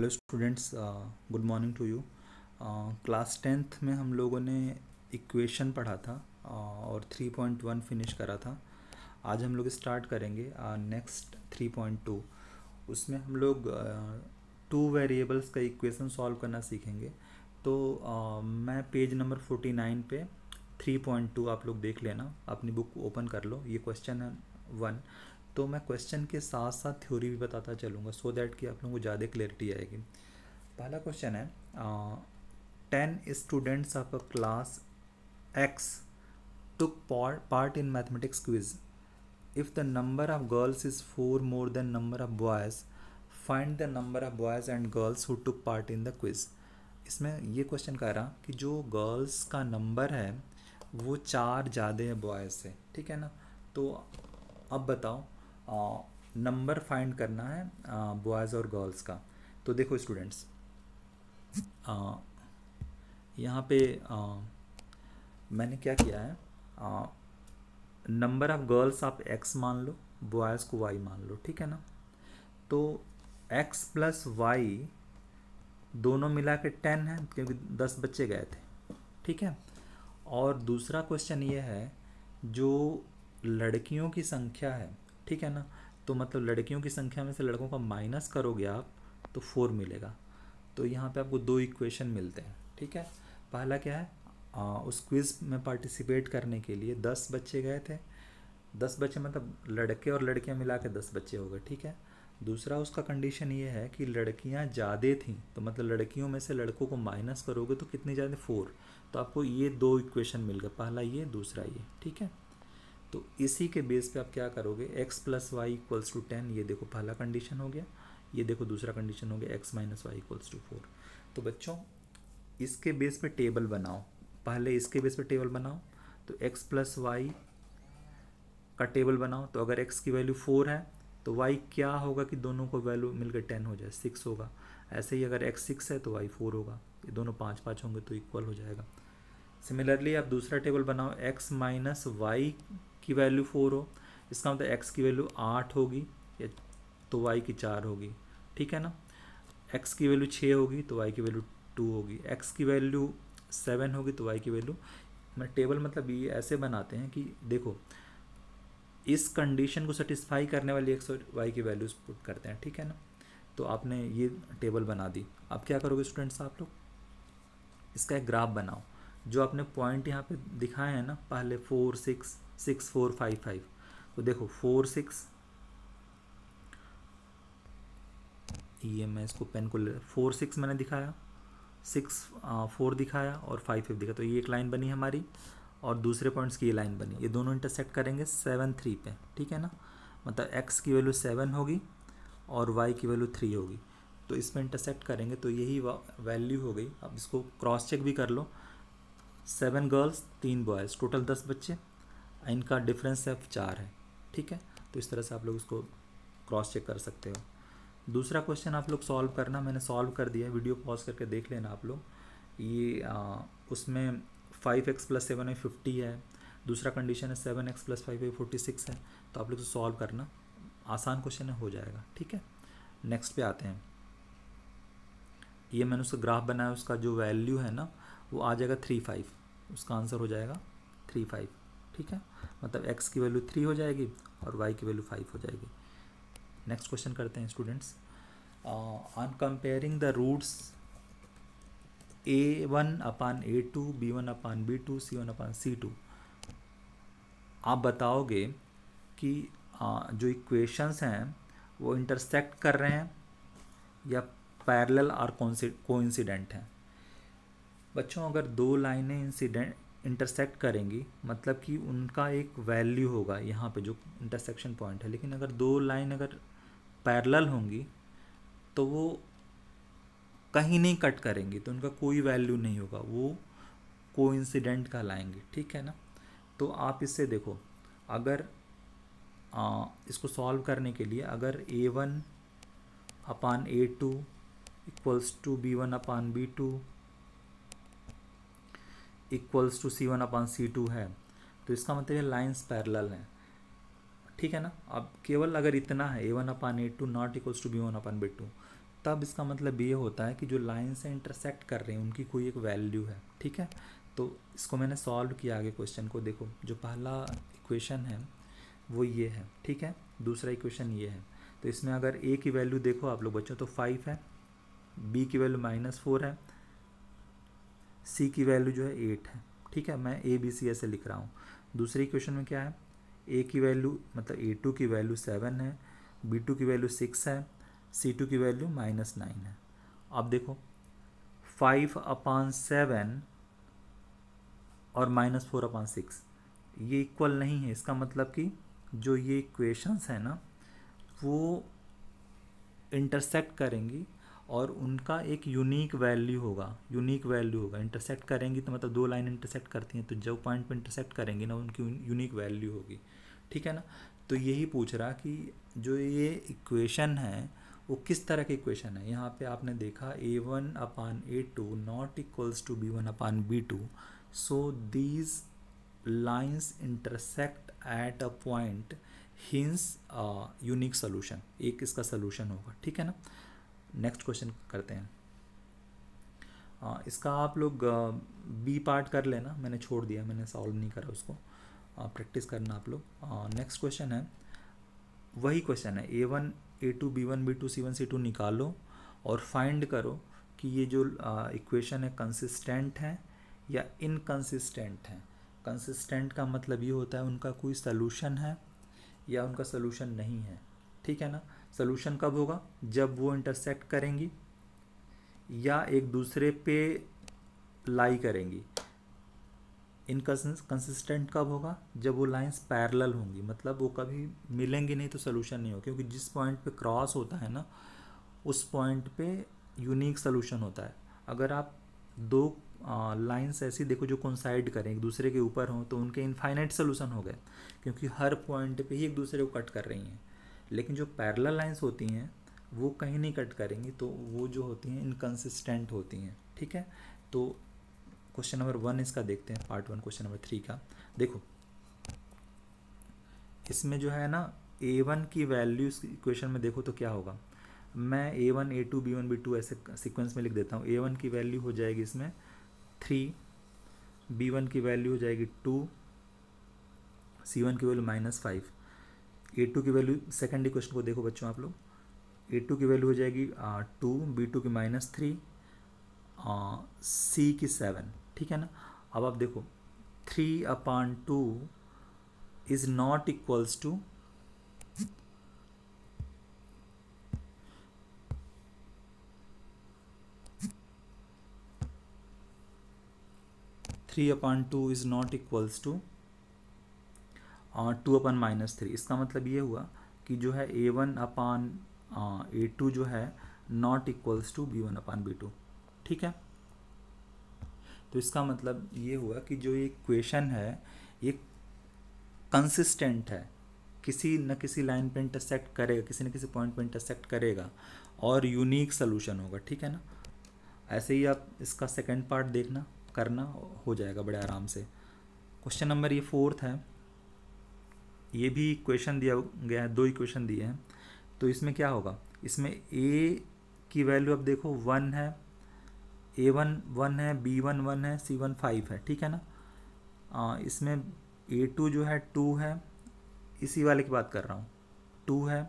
hello students good morning to you class tenth में हम लोगों ने इक्वेशन पढ़ा था uh, और थ्री पॉइंट वन फिनिश करा था आज हम लोग स्टार्ट करेंगे नेक्स्ट थ्री पॉइंट टू उसमें हम लोग टू uh, वेरिएबल्स का इक्वेशन सॉल्व करना सीखेंगे तो uh, मैं पेज नंबर फोर्टी नाइन पे थ्री पॉइंट टू आप लोग देख लेना अपनी बुक ओपन कर लो ये क्वेश्चन है वन तो मैं क्वेश्चन के साथ साथ थ्योरी भी बताता चलूँगा सो दैट कि आप लोगों को ज़्यादा क्लैरिटी आएगी पहला क्वेश्चन है ten students of a class X took part in mathematics quiz if the number of girls is four more than number of boys find the number of boys and girls who took part in the quiz इसमें ये question कह रहा कि जो girls का number है वो चार ज़्यादा है बॉयज़ से ठीक है ना तो अब बताओ नंबर फाइंड करना है बॉयज़ और गर्ल्स का तो देखो स्टूडेंट्स यहाँ पे आ, मैंने क्या किया है नंबर ऑफ़ गर्ल्स आप एक्स मान लो बॉयज़ को वाई मान लो ठीक है ना तो एक्स प्लस वाई दोनों मिला के टेन है क्योंकि दस बच्चे गए थे ठीक है और दूसरा क्वेश्चन ये है जो लड़कियों की संख्या है ठीक है ना तो मतलब लड़कियों की संख्या में से लड़कों का माइनस करोगे आप तो फोर मिलेगा तो यहाँ पे आपको दो इक्वेशन मिलते हैं ठीक है पहला क्या है आ, उस क्विज़ में पार्टिसिपेट करने के लिए दस बच्चे गए थे दस बच्चे मतलब लड़के और लड़कियाँ मिला के दस बच्चे हो गए ठीक है दूसरा उसका कंडीशन ये है कि लड़कियाँ ज़्यादा थीं तो मतलब लड़कियों में से लड़कों को माइनस करोगे तो कितनी ज़्यादा फोर तो आपको ये दो इक्वेशन मिल गए पहला ये दूसरा ये ठीक है तो इसी के बेस पे आप क्या करोगे x plus y equals to ten ये देखो पहला कंडीशन हो गया ये देखो दूसरा कंडीशन हो गया x minus y equals to four तो बच्चों इसके बेस पे टेबल बनाओ पहले इसके बेस पे टेबल बनाओ तो x प्लस वाई का टेबल बनाओ तो अगर x की वैल्यू फोर है तो y क्या होगा कि दोनों को वैल्यू मिलकर टेन हो जाए सिक्स होगा ऐसे ही अगर एक्स सिक्स है तो वाई फोर होगा ये दोनों पाँच पाँच होंगे तो इक्वल हो जाएगा सिमिलरली आप दूसरा टेबल बनाओ x माइनस वाई की वैल्यू फोर हो इसका मतलब एक्स की वैल्यू आठ होगी या तो वाई की चार होगी ठीक है ना एक्स की वैल्यू छः होगी तो वाई की वैल्यू टू होगी एक्स की वैल्यू सेवन होगी तो वाई की वैल्यू मैं टेबल मतलब ये ऐसे बनाते हैं कि देखो इस कंडीशन को सेटिस्फाई करने वाली एक्स और वाई की वैल्यूज पुट करते हैं ठीक है ना तो आपने ये टेबल बना दी अब क्या करोगे स्टूडेंट्स आप लोग इसका एक ग्राफ बनाओ जो आपने पॉइंट यहाँ पे दिखाए हैं ना पहले four six six four five five तो देखो फोर सिक्स ये मैं इसको पेन को ले फोर सिक्स मैंने दिखाया सिक्स फोर दिखाया और फाइव फाइव दिखाया तो ये एक लाइन बनी हमारी और दूसरे पॉइंट्स की ये लाइन बनी ये दोनों इंटरसेक्ट करेंगे सेवन थ्री पे ठीक है ना मतलब एक्स की वैल्यू सेवन होगी और वाई की वैल्यू थ्री होगी तो इसमें इंटरसेक्ट करेंगे तो यही वैल्यू हो गई अब इसको क्रॉस चेक भी कर लो सेवन गर्ल्स तीन बॉयज़ टोटल दस बच्चे इनका डिफरेंस सिर्फ चार है ठीक है तो इस तरह से आप लोग इसको क्रॉस चेक कर सकते हो दूसरा क्वेश्चन आप लोग सॉल्व करना मैंने सॉल्व कर दिया वीडियो पॉज करके देख लेना आप लोग ये आ, उसमें फाइव एक्स प्लस सेवन है फिफ्टी है दूसरा कंडीशन है सेवन एक्स प्लस फाइव है फोर्टी सिक्स है तो आप लोग सॉल्व करना आसान क्वेश्चन है हो जाएगा ठीक है नेक्स्ट पे आते हैं ये मैंने उसका ग्राफ बनाया उसका जो वैल्यू है ना वो आ जाएगा थ्री फाइव उसका आंसर हो जाएगा थ्री फाइव ठीक है मतलब एक्स की वैल्यू थ्री हो जाएगी और वाई की वैल्यू फाइव हो जाएगी नेक्स्ट क्वेश्चन करते हैं students on comparing the roots a one upon a two b one upon b two c one upon c two आप बताओगे कि uh, जो इक्वेशंस हैं वो इंटरसेक्ट कर रहे हैं या पैरेलल और कोइंसिडेंट हैं बच्चों अगर दो लाइनें इंसिडेंट इंटरसेक्ट करेंगी मतलब कि उनका एक वैल्यू होगा यहाँ पे जो इंटरसेक्शन पॉइंट है लेकिन अगर दो लाइन अगर पैरेलल होंगी तो वो कहीं नहीं कट करेंगी तो उनका कोई वैल्यू नहीं होगा वो कोइंसिडेंट कहलाएंगे ठीक है ना तो आप इससे देखो अगर आ, इसको सॉल्व करने के लिए अगर a one upon a two equals to b one upon b two equals to c one upon c two है तो इसका मतलब ये लाइन्स पैरल हैं ठीक है ना अब केवल अगर इतना है a one upon a two not equals to b one upon b two तब इसका मतलब ये होता है कि जो लाइन्स हैं इंटरसेक्ट कर रहे हैं उनकी कोई एक वैल्यू है ठीक है तो इसको मैंने सॉल्व किया आगे क्वेश्चन को देखो जो पहला इक्वेशन है वो ये है ठीक है दूसरा इक्वेशन ये है तो इसमें अगर ए की वैल्यू देखो आप लोग बच्चों तो फाइव है बी की वैल्यू माइनस फोर है सी की वैल्यू जो है एट है ठीक है मैं ए बी सी ऐसे लिख रहा हूँ दूसरी क्वेश्चन में क्या है ए की वैल्यू मतलब ए टू की वैल्यू सेवन है बी टू की वैल्यू सिक्स है सी टू की वैल्यू माइनस नाइन है अब देखो फाइव अपान सेवन और माइनस फोर अपान सिक्स ये इक्वल नहीं है इसका मतलब कि जो ये इक्वेशंस हैं ना वो इंटरसेक्ट करेंगी और उनका एक यूनिक वैल्यू होगा यूनिक वैल्यू होगा इंटरसेक्ट करेंगी तो मतलब दो लाइन इंटरसेक्ट करती हैं तो जब पॉइंट पर इंटरसेक्ट करेंगी ना उनकी यूनिक वैल्यू होगी ठीक है ना तो यही पूछ रहा कि जो ये इक्वेशन है वो किस तरह की इक्वेशन है यहाँ पे आपने देखा a one upon a two not equals to b one upon b two so these lines intersect at a point hence unique solution एक इसका सोल्यूशन होगा ठीक है ना नेक्स्ट क्वेश्चन करते हैं आ, इसका आप लोग बी पार्ट कर लेना मैंने छोड़ दिया मैंने सॉल्व नहीं करा उसको प्रैक्टिस करना आप लोग नेक्स्ट क्वेश्चन है वही क्वेश्चन है a one a two b one b two c one c two निकालो और फाइंड करो कि ये जो इक्वेशन है कंसिस्टेंट है या इनकन्सिस्टेंट है कंसिस्टेंट का मतलब ये होता है उनका कोई सलूशन है या उनका सलूशन नहीं है ठीक है ना सोल्यूशन कब होगा जब वो इंटरसेक्ट करेंगी या एक दूसरे पे लाई करेंगी कंसिस्टेंट कब होगा जब वो लाइंस पैरेलल होंगी मतलब वो कभी मिलेंगी नहीं तो सोल्यूशन नहीं होगा क्योंकि जिस पॉइंट पे क्रॉस होता है ना उस पॉइंट पे यूनिक सोल्यूशन होता है अगर आप दो लाइंस ऐसी देखो जो कंसाइड करें एक दूसरे के ऊपर हों तो उनके इनफाइनाइट सोल्यूशन हो गए क्योंकि हर पॉइंट पे ही एक दूसरे को कट कर रही हैं लेकिन जो पैरल लाइन्स होती हैं वो कहीं नहीं कट करेंगी तो वो जो होती हैं इनकन्सिस्टेंट होती हैं ठीक है तो क्वेश्चन नंबर वन इसका देखते हैं part one question number three का देखो इसमें जो है ना ए वन की वैल्यू इक्वेशन में देखो तो क्या होगा मैं a one a two b one b two ऐसे सीक्वेंस में लिख देता हूँ ए वन की वैल्यू हो जाएगी इसमें थ्री बी वन की वैल्यू हो जाएगी टू सी वन की value minus five a two की वैल्यू सेकेंड इक्वेशन को देखो बच्चों आप लोग ए टू की वैल्यू हो जाएगी टू बी टू की माइनस थ्री सी की सेवन ठीक है ना अब आप देखो three upon two is not equals to three upon two is not equals to two upon minus three इसका मतलब ये हुआ कि जो है a one upon a two जो है not equals to b one upon b two ठीक है तो इसका मतलब ये हुआ कि जो ये क्वेश्चन है ये कंसिस्टेंट है किसी न किसी लाइन पे इंटरसेक्ट करेगा किसी न किसी पॉइंट पे इंटरसेक्ट करेगा और यूनिक सोल्यूशन होगा ठीक है ना ऐसे ही आप इसका सेकेंड पार्ट देखना करना हो जाएगा बड़े आराम से क्वेश्चन नंबर ये फोर्थ है ये भी क्वेश्चन दिया गया है दो ही क्वेश्चन दिए हैं तो इसमें क्या होगा इसमें ए की वैल्यू अब देखो वन है ए वन वन है बी वन वन है सी वन फाइव है ठीक है ना आ, इसमें ए टू जो है टू है इसी वाले की बात कर रहा हूँ टू है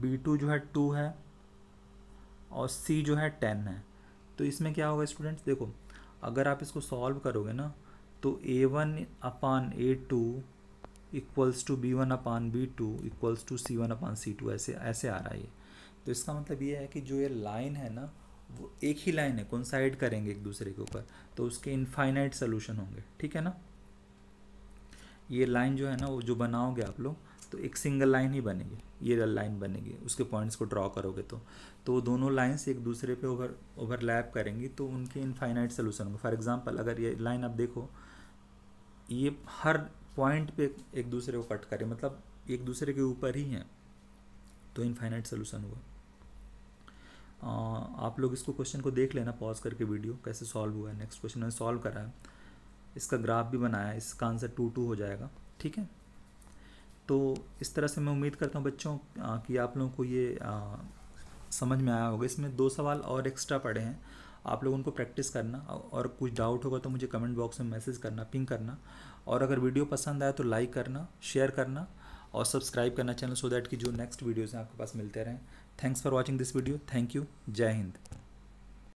बी टू जो है टू है और सी जो है टेन है तो इसमें क्या होगा स्टूडेंट्स देखो अगर आप इसको सॉल्व करोगे ना तो a one upon a two equals to b one upon b two equals to c one upon c two ऐसे ऐसे आ रहा है ये तो इसका मतलब ये है कि जो ये लाइन है ना वो एक ही लाइन है साइड करेंगे एक दूसरे के ऊपर तो उसके इनफाइनाइट सोल्यूशन होंगे ठीक है ना ये लाइन जो है ना वो जो बनाओगे आप लोग तो एक सिंगल लाइन ही बनेगी ये लाइन बनेगी उसके पॉइंट्स को ड्रॉ करोगे तो तो दोनों लाइन्स एक दूसरे पे ओवर ओवरलैप करेंगी तो उनके इनफाइनाइट सोल्यूशन होंगे फॉर एग्जाम्पल अगर ये लाइन आप देखो ये हर पॉइंट पे एक दूसरे को कट करें मतलब एक दूसरे के ऊपर ही हैं तो इनफाइनाइट सोल्यूशन हुआ आप लोग इसको क्वेश्चन को देख लेना पॉज करके वीडियो कैसे सॉल्व हुआ है नेक्स्ट क्वेश्चन मैंने सॉल्व करा है इसका ग्राफ भी बनाया है इसका आंसर टू टू हो जाएगा ठीक है तो इस तरह से मैं उम्मीद करता हूँ बच्चों कि आप लोगों को ये आ, समझ में आया होगा इसमें दो सवाल और एक्स्ट्रा पड़े हैं आप लोग उनको प्रैक्टिस करना और कुछ डाउट होगा तो मुझे कमेंट बॉक्स में मैसेज करना पिंग करना और अगर वीडियो पसंद आए तो लाइक करना शेयर करना और सब्सक्राइब करना चैनल सो दैट कि जो नेक्स्ट वीडियोज़ हैं आपके पास मिलते रहें thanks for watching this video thank you जय हिंद